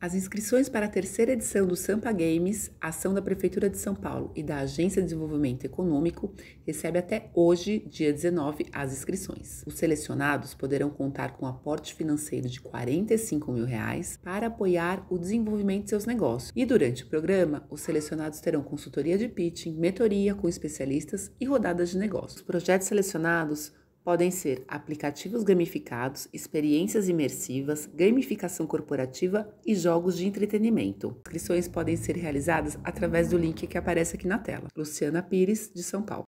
As inscrições para a terceira edição do Sampa Games, ação da Prefeitura de São Paulo e da Agência de Desenvolvimento Econômico, recebe até hoje, dia 19, as inscrições. Os selecionados poderão contar com um aporte financeiro de R$ 45 mil reais para apoiar o desenvolvimento de seus negócios. E durante o programa, os selecionados terão consultoria de pitching, mentoria com especialistas e rodadas de negócios. Os projetos selecionados podem ser aplicativos gamificados, experiências imersivas, gamificação corporativa e jogos de entretenimento. Inscrições podem ser realizadas através do link que aparece aqui na tela. Luciana Pires, de São Paulo.